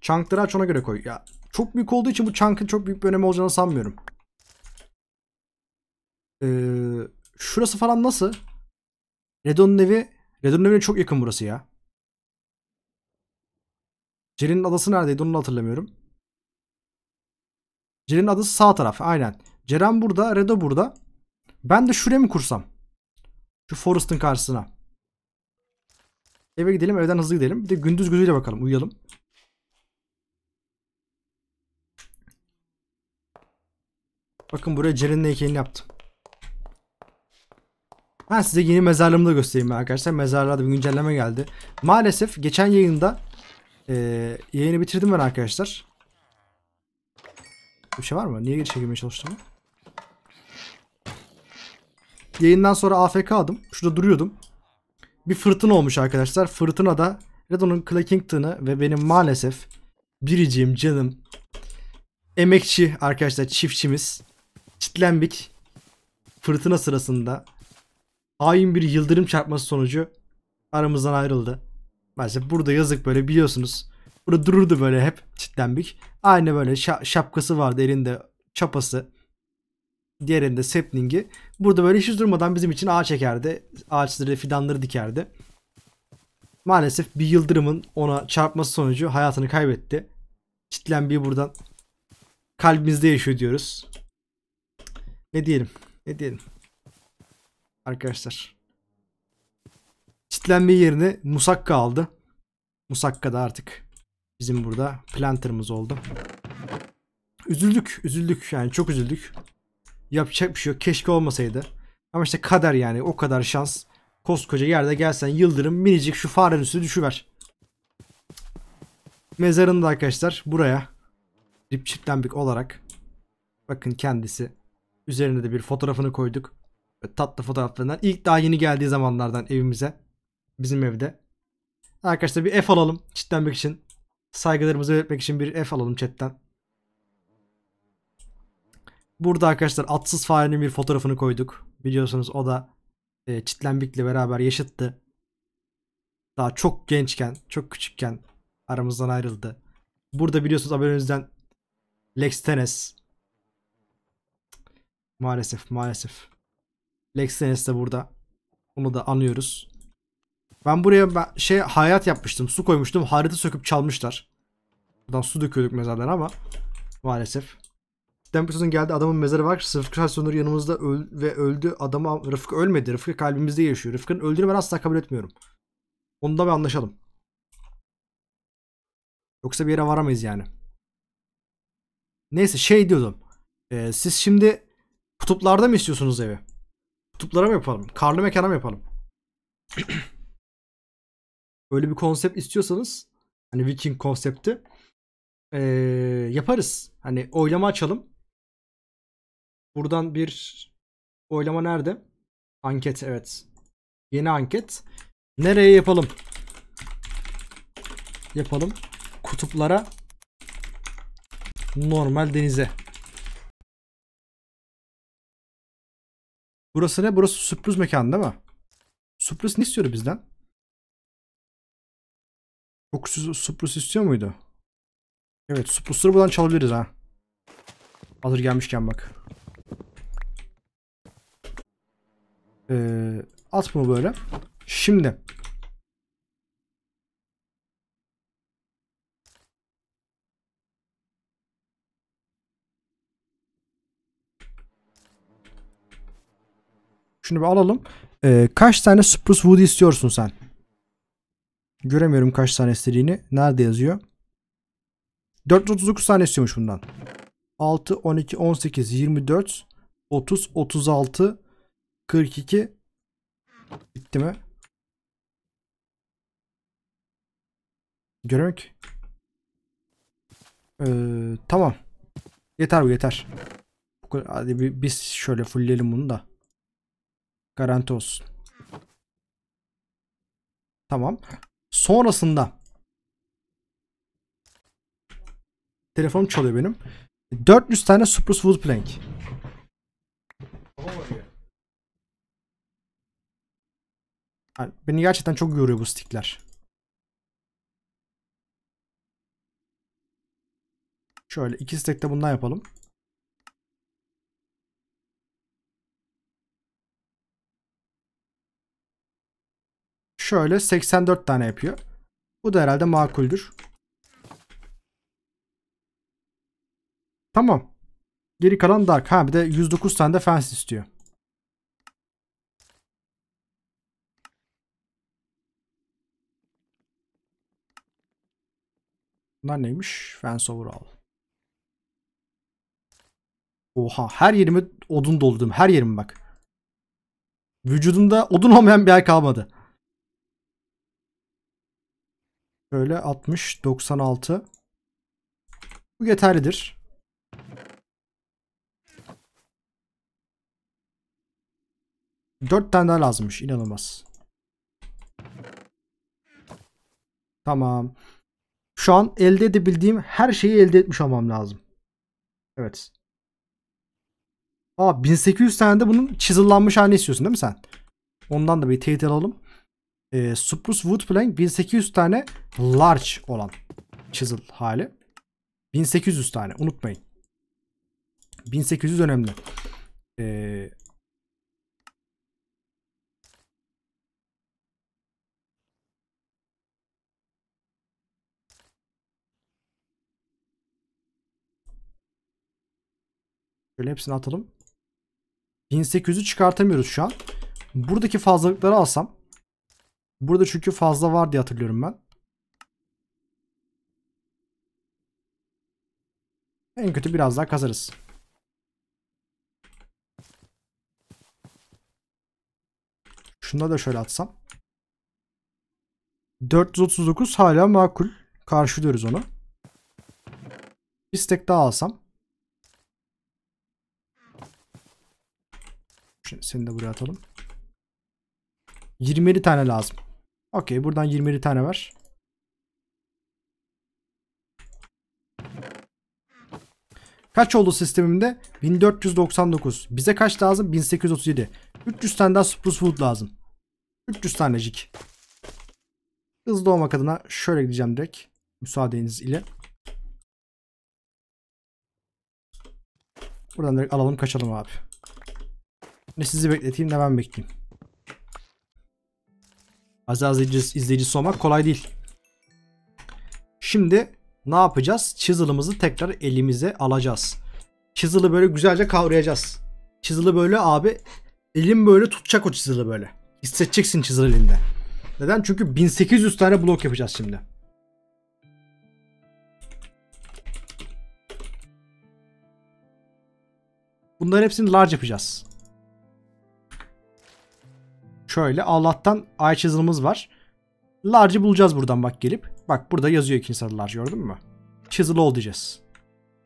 Chunk'ları aç ona göre koy. Ya çok büyük olduğu için bu chunk'ın çok büyük bir önemi olacağını sanmıyorum. Ee, şurası falan nasıl? Redon'un evi Redon'un evine çok yakın burası ya. Ceren'in adası neredeydi onu hatırlamıyorum. Ceren'in adası sağ taraf aynen. Ceren burada, Redo burada. Ben de şuraya mı kursam? Şu Forest'ın karşısına. Eve gidelim evden hızlı gidelim. Bir de gündüz gözüyle bakalım uyuyalım. Bakın buraya Ceren'in heykelini yaptım. Ben size yeni mezarlığımı da göstereyim arkadaşlar. Mezarlarda bir güncelleme geldi. Maalesef geçen yayında e, yayını bitirdim ben arkadaşlar. Bir şey var mı? Niye geri çekilmeye çalıştım? Yayından sonra AFK AFK'dım. Şurada duruyordum. Bir fırtına olmuş arkadaşlar. Fırtına da Redon'un Clackington'ı ve benim maalesef biricim canım emekçi arkadaşlar çiftçimiz Çitlenbik fırtına sırasında hain bir yıldırım çarpması sonucu aramızdan ayrıldı. Maalesef burada yazık böyle biliyorsunuz. Burada dururdu böyle hep Çitlenbik. Aynı böyle şapkası vardı elinde çapası. diğerinde elinde Burada böyle hiç durmadan bizim için ağaç ekerdi. Ağaçları, fidanları dikerdi. Maalesef bir yıldırımın ona çarpması sonucu hayatını kaybetti. Cidden bir buradan kalbimizde yaşıyor diyoruz. Ne diyelim? Ne diyelim? Arkadaşlar. Çitlenme yerine musakka aldı. Musakka da artık bizim burada planterımız oldu. Üzüldük, üzüldük. Yani çok üzüldük. Yapacak bir şey yok. Keşke olmasaydı. Ama işte kader yani. O kadar şans. Koskoca yerde gelsen yıldırım minicik şu farenin üstüne düşüver. Mezarında arkadaşlar buraya rip Ripçiplenbik olarak bakın kendisi üzerine de bir fotoğrafını koyduk. Böyle tatlı fotoğraflarından. ilk daha yeni geldiği zamanlardan evimize. Bizim evde. Arkadaşlar bir F alalım. Çitlenmek için. Saygılarımızı belirtmek için bir F alalım chatten. Burada arkadaşlar atsız farenin bir fotoğrafını koyduk. Biliyorsunuz o da e, Çitlenbik'le beraber yaşıttı. Daha çok gençken, çok küçükken aramızdan ayrıldı. Burada biliyorsunuz haberimizden Lex Tenes. Maalesef, maalesef. Lex Tenes de burada. Onu da anıyoruz. Ben buraya ben şey hayat yapmıştım. Su koymuştum. Harita söküp çalmışlar. Buradan su döküyorduk mezarlara ama maalesef. Tempers'ın geldi adamın mezarı var. Rıfkı Sonur yanımızda öl ve öldü. Adamı Rıfkı ölmedi. Rıfkı kalbimizde yaşıyor. Rıfkı'nın öldüğünü ben asla kabul etmiyorum. Onda bir anlaşalım. Yoksa bir yere varamayız yani. Neyse şey diyordum. Ee, siz şimdi kutuplarda mı istiyorsunuz evi? Kutuplara mı yapalım? Karlı mekana mı yapalım? Öyle bir konsept istiyorsanız hani Viking konsepti ee, yaparız. Hani oylama açalım. Buradan bir oylama nerede? Anket evet. Yeni anket. Nereye yapalım? Yapalım. Kutuplara. Normal denize. Burası ne? Burası sürpriz mekan değil mi? Sürpriz ne istiyor bizden? Çok sürpriz istiyor muydu? Evet sürprizleri buradan çalabiliriz ha. Hazır gelmişken bak. Ee, at bunu böyle. Şimdi. Şunu bir alalım. Ee, kaç tane spruce wood istiyorsun sen? Göremiyorum kaç tane istediğini. Nerede yazıyor? 439 tane istiyormuş bundan. 6, 12, 18, 24, 30, 36, 42 bitti mi? Görmek. Ee, tamam. Yeter bu yeter. hadi biz şöyle fullleyelim bunu da. Garanti olsun. Tamam. Sonrasında telefonum çalıyor benim. 400 tane Spruce Wood Plank. Yani beni gerçekten çok yoruyor bu stickler. Şöyle iki stack de bundan yapalım. Şöyle 84 tane yapıyor. Bu da herhalde makuldür. Tamam. Geri kalan dark. Ha bir de 109 tane de fence istiyor. Bunlar neymiş? Fence overall. Oha her yerimi odun doldurdum. Her yerime bak. Vücudumda odun olmayan bir yer kalmadı. Şöyle 60, 96. Bu yeterlidir. Dört tane daha lazımmış. inanılmaz. Tamam. Şu an elde edebildiğim her şeyi elde etmiş olmam lazım. Evet. Aa 1800 tane de bunun chisel'lanmış halini istiyorsun değil mi sen? Ondan da bir teyit alalım. Ee, Spruce Woodplank 1800 tane large olan çizil hali. 1800 tane unutmayın. 1800 önemli. Ee, Şöyle hepsini atalım. 1800'ü çıkartamıyoruz şu an. Buradaki fazlalıkları alsam. Burada çünkü fazla var diye hatırlıyorum ben. En kötü biraz daha kazarız. Şunda da şöyle atsam. 439 hala makul. Karşılıyoruz onu. Bir stack daha alsam. seni de buraya atalım. 20'li tane lazım. Okey buradan 20'li tane var. Kaç oldu sistemimde? 1499. Bize kaç lazım? 1837. 300 tane daha spruce wood lazım. 300 tanecik. Hızlı olmak adına şöyle gideceğim direkt. Müsaadeniz ile. Buradan direkt alalım kaçalım abi. Ne sizi bekleteyim ne ben bekleyeyim. Az az izleyici, izleyicisi olmak kolay değil. Şimdi ne yapacağız? Chisel'ımızı tekrar elimize alacağız. Chisel'ı böyle güzelce kavrayacağız. Chisel'ı böyle abi elim böyle tutacak o chisel'ı böyle. Hissedeceksin chisel'ı elinde. Neden? Çünkü 1800 tane blok yapacağız şimdi. Bunların hepsini large yapacağız. Şöyle Allah'tan ay çizilimiz var. Large'ı bulacağız buradan bak gelip. Bak burada yazıyor ikinci sırada large gördün mü? Chisel ol diyeceğiz.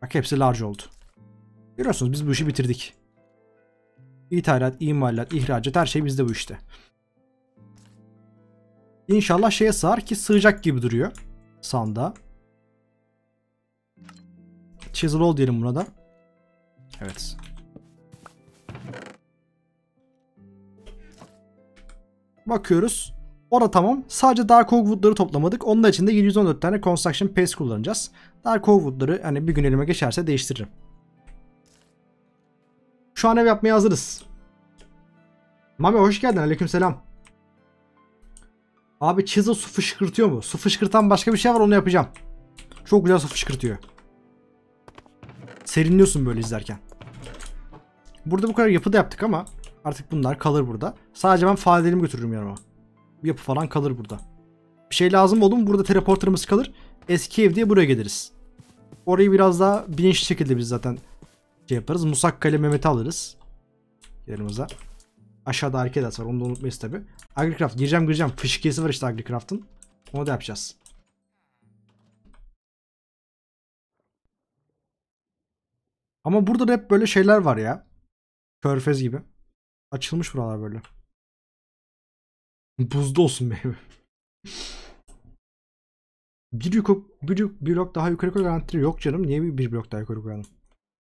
Bak hepsi large oldu. Görüyorsunuz biz bu işi bitirdik. İthalat, imalat, ihracat her şey bizde bu işte. İnşallah şeye sığar ki sığacak gibi duruyor. Sanda. Chisel ol diyelim buna da. Evet. Bakıyoruz. O da tamam. Sadece Dark Oak Wood'ları toplamadık. Onun için de 714 tane Construction Paste kullanacağız. Dark Oak Wood'ları hani bir gün elime geçerse değiştiririm. Şu an ev yapmaya hazırız. Mami hoş geldin. Aleyküm selam. Abi chisel su fışkırtıyor mu? Su fışkırtan başka bir şey var onu yapacağım. Çok güzel su fışkırtıyor. Serinliyorsun böyle izlerken. Burada bu kadar yapı da yaptık ama Artık bunlar kalır burada. Sadece ben farelerimi götürürüm yanıma. Yapı falan kalır burada. Bir şey lazım oldu mu burada teleporterımız kalır. Eski ev diye buraya geliriz. Orayı biraz daha bilinçli şekilde biz zaten şey yaparız. Musakka ile Mehmet'i alırız. Yanımıza. Aşağıda Arkedas var onu da unutmayız tabi. Agricraft gireceğim gireceğim. Fışkiyesi var işte Agricraft'ın. Onu da yapacağız. Ama burada da hep böyle şeyler var ya. Körfez gibi. Açılmış buralar böyle. Buzda olsun be. bir, yukarı, bir, bir blok daha yukarı koy garantili yok canım. Niye bir, bir blok daha yukarı koyalım?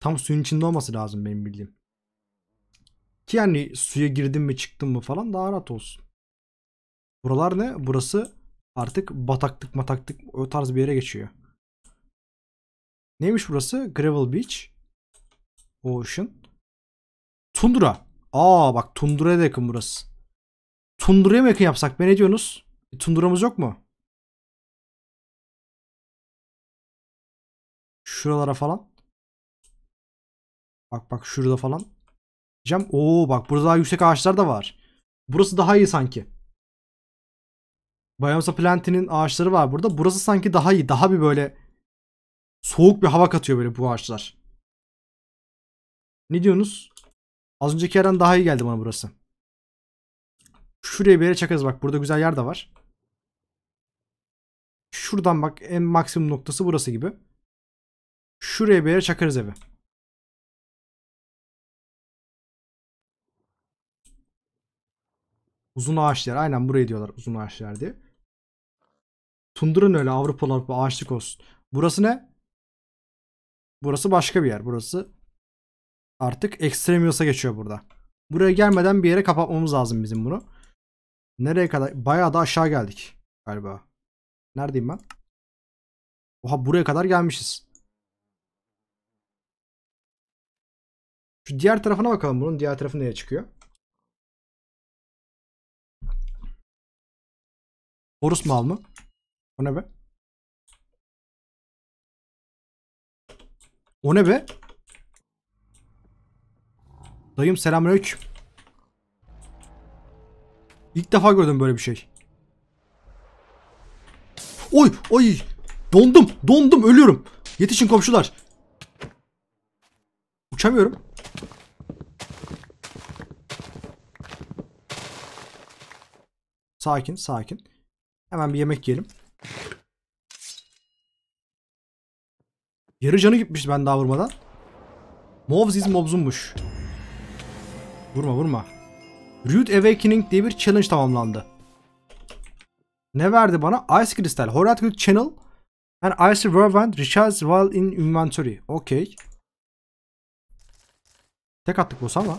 Tam suyun içinde olması lazım benim bildiğim. Ki yani suya girdim mi çıktım mı falan daha rahat olsun. Buralar ne? Burası artık bataklık mataklık o tarz bir yere geçiyor. Neymiş burası? Gravel Beach. Ocean. Tundra. Aa bak tundraya da yakın burası. Tundraya mı yakın yapsak? Ben ne diyorsunuz? E, tundura'mız yok mu? Şuralara falan. Bak bak şurada falan. Cem ooo bak burada daha yüksek ağaçlar da var. Burası daha iyi sanki. Biomasa Planty'nin ağaçları var burada. Burası sanki daha iyi. Daha bir böyle soğuk bir hava katıyor böyle bu ağaçlar. Ne diyorsunuz? Az önceki yerden daha iyi geldi bana burası. Şuraya bir yere çakarız bak. Burada güzel yer de var. Şuradan bak en maksimum noktası burası gibi. Şuraya bir yere çakarız evi. Uzun ağaçlar. Aynen burayı diyorlar uzun ağaçlar diye. Tundurun öyle Avrupalı Avrupa ağaçlık olsun. Burası ne? Burası başka bir yer. Burası Artık Extremius'a geçiyor burada. Buraya gelmeden bir yere kapatmamız lazım bizim bunu. Nereye kadar? Bayağı da aşağı geldik galiba. Neredeyim ben? Oha buraya kadar gelmişiz. Şu diğer tarafına bakalım bunun. Diğer tarafı nereye çıkıyor? Horus mal mı? O ne be? O ne be? Dayım selamünaleyküm. İlk defa gördüm böyle bir şey. Oy oy dondum dondum ölüyorum. Yetişin komşular. Uçamıyorum. Sakin sakin. Hemen bir yemek yiyelim. Yarı canı gitmiş ben daha vurmadan. Mobs is mobsummuş. Vurma vurma. Rude Awakening diye bir challenge tamamlandı. Ne verdi bana? Ice Crystal. Horatgül Channel. And Ice Whirlwind Richard's Wall in Inventory. Okey. Tek attık boss ama.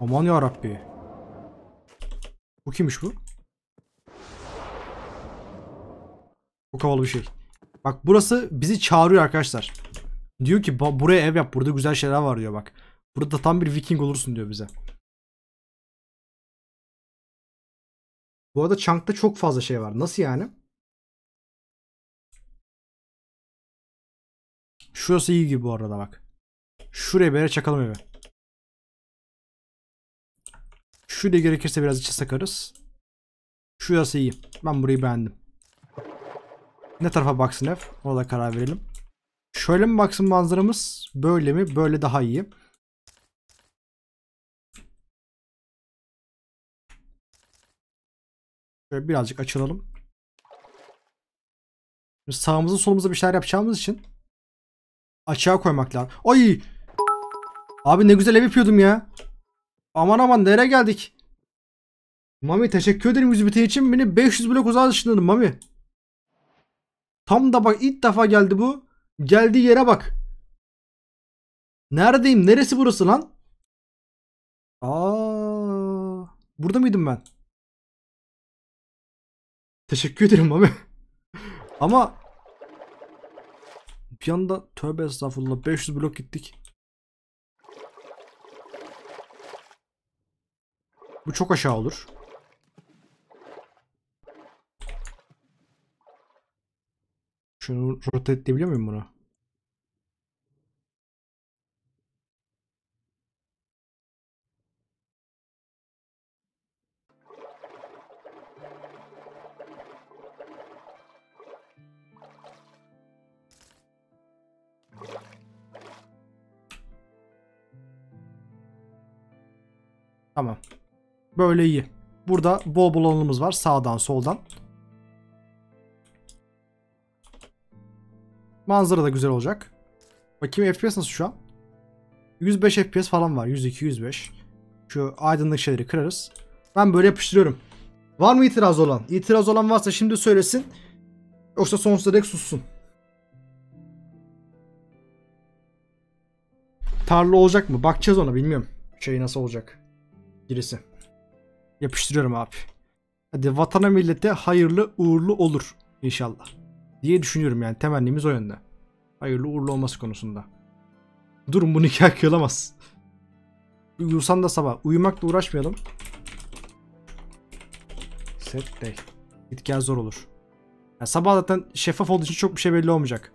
Aman yarabbi. Bu kimmiş bu? Bu kavalı bir şey. Bak burası bizi çağırıyor arkadaşlar. Diyor ki buraya ev yap burada güzel şeyler var diyor bak. Burada tam bir viking olursun diyor bize. Bu arada Chunk'ta çok fazla şey var. Nasıl yani? Şurası iyi gibi bu arada bak. Şuraya böyle çakalım evi. Şuraya gerekirse biraz içe sakarız. Şurası iyi. Ben burayı beğendim. Ne tarafa baksın ev? Ona da karar verelim. Şöyle mi baksın manzaramız? Böyle mi? Böyle daha iyi. Şöyle birazcık açılalım. Şimdi sağımıza solumuza bir şeyler yapacağımız için açığa koymak lazım. Ay! Abi ne güzel ev yapıyordum ya. Aman aman nereye geldik? Mami teşekkür ederim 100 biten için. Beni 500 blok uzağa dışınladın Mami. Tam da bak ilk defa geldi bu. Geldiği yere bak. Neredeyim? Neresi burası lan? Aa, burada mıydım ben? Teşekkür ederim abi. Ama bir anda tövbe estağfurullah 500 blok gittik. Bu çok aşağı olur. Şunu rotate edebiliyor muyum bunu? Tamam. Böyle iyi. Burada bol bol alanımız var. Sağdan soldan. Manzara da güzel olacak. Bakayım FPS nasıl şu an? 105 FPS falan var. 102, 105. Şu aydınlık şeyleri kırarız. Ben böyle yapıştırıyorum. Var mı itiraz olan? İtiraz olan varsa şimdi söylesin. Yoksa sonsuza dek sussun. Tarla olacak mı? Bakacağız ona bilmiyorum. Şey nasıl olacak. Girisi. Yapıştırıyorum abi. Hadi vatana millete hayırlı uğurlu olur inşallah. Diye düşünüyorum yani temennimiz o yönde. Hayırlı uğurlu olması konusunda. Durun bu nikah kıyılamaz. Uyusan da sabah. Uyumakla uğraşmayalım. Set day. Git zor olur. Yani sabah zaten şeffaf olduğu için çok bir şey belli olmayacak.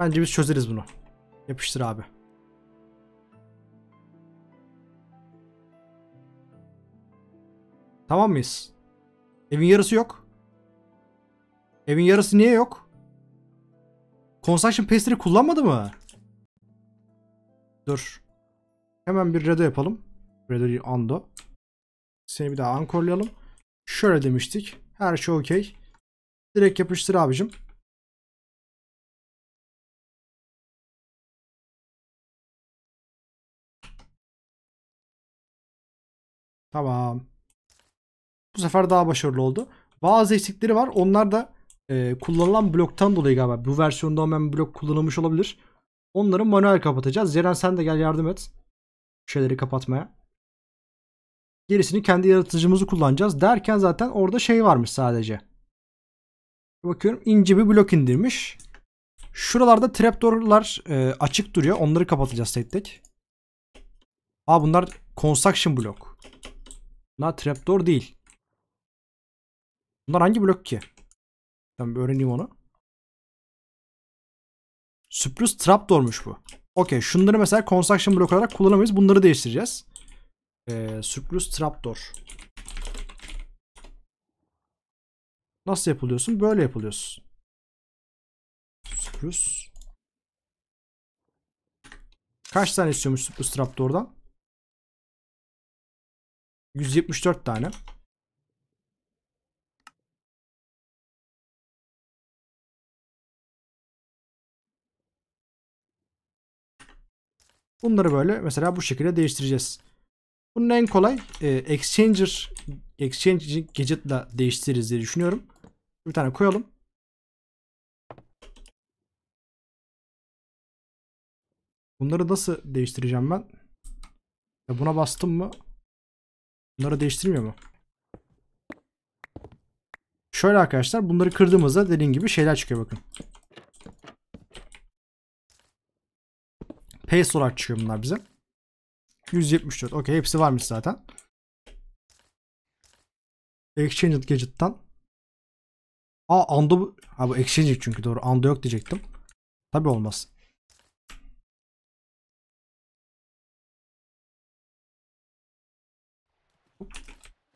Bence biz çözeriz bunu. Yapıştır abi. Tamam mıyız? Evin yarısı yok. Evin yarısı niye yok? Construction Pestry kullanmadı mı? Dur. Hemen bir redo yapalım. Redo ando. Seni bir daha ankorlayalım. Şöyle demiştik. Her şey okey. Direkt yapıştır abicim. Tamam. Bu sefer daha başarılı oldu. Bazı eksikleri var. Onlar da e, kullanılan bloktan dolayı galiba. Bu versiyonda hemen blok kullanılmış olabilir. Onları manuel kapatacağız. Zeren sen de gel yardım et. Şeyleri kapatmaya. Gerisini kendi yaratıcımızı kullanacağız. Derken zaten orada şey varmış sadece. Bakıyorum ince bir blok indirmiş. Şuralarda trapdoorlar e, açık duruyor. Onları kapatacağız tek tek. Aa bunlar construction blok. Bunlar trapdoor değil. Bunlar hangi blok ki? Ben bir öğreneyim onu. Sürpriz trapdoor'muş bu. Okey şunları mesela construction blok olarak kullanamayız. Bunları değiştireceğiz. Ee, sürpriz trapdoor. Nasıl yapılıyorsun? Böyle yapılıyorsun. Sürpriz. Kaç tane istiyormuş sürpriz trapdoor'dan? 174 tane. Bunları böyle mesela bu şekilde değiştireceğiz. Bunun en kolay e, Exchanger Exchange Gadget ile değiştiririz diye düşünüyorum. Bir tane koyalım. Bunları nasıl değiştireceğim ben? Ya buna bastım mı? Bunları değiştirmiyor mu? Şöyle arkadaşlar bunları kırdığımızda dediğim gibi şeyler çıkıyor bakın. Paste olarak çıkıyor bunlar bize. 174. Okey hepsi varmış zaten. Exchange Gadget'tan. Aa Ando... Ha bu Exchange çünkü doğru. Ando yok diyecektim. Tabi olmaz.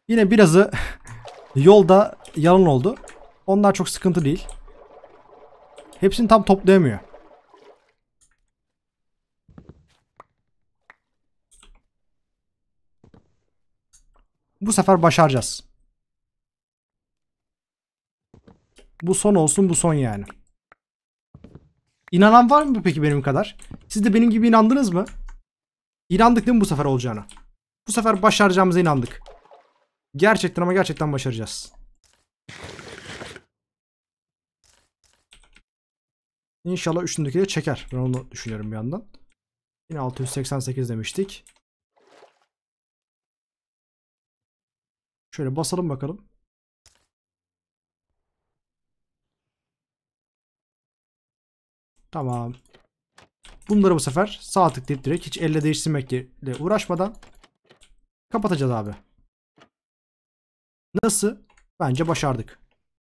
Yine birazı yolda yalan oldu. Onlar çok sıkıntı değil. Hepsini tam toplayamıyor. Bu sefer başaracağız. Bu son olsun bu son yani. İnanan var mı peki benim kadar? Siz de benim gibi inandınız mı? İnandık değil mi bu sefer olacağına? Bu sefer başaracağımıza inandık. Gerçekten ama gerçekten başaracağız. İnşallah üstündeki de çeker. Ben onu düşünüyorum bir yandan. Yine 688 demiştik. Şöyle basalım bakalım. Tamam. Bunları bu sefer sağ tıklayıp direkt hiç elle değiştirmekle uğraşmadan kapatacağız abi. Nasıl? Bence başardık.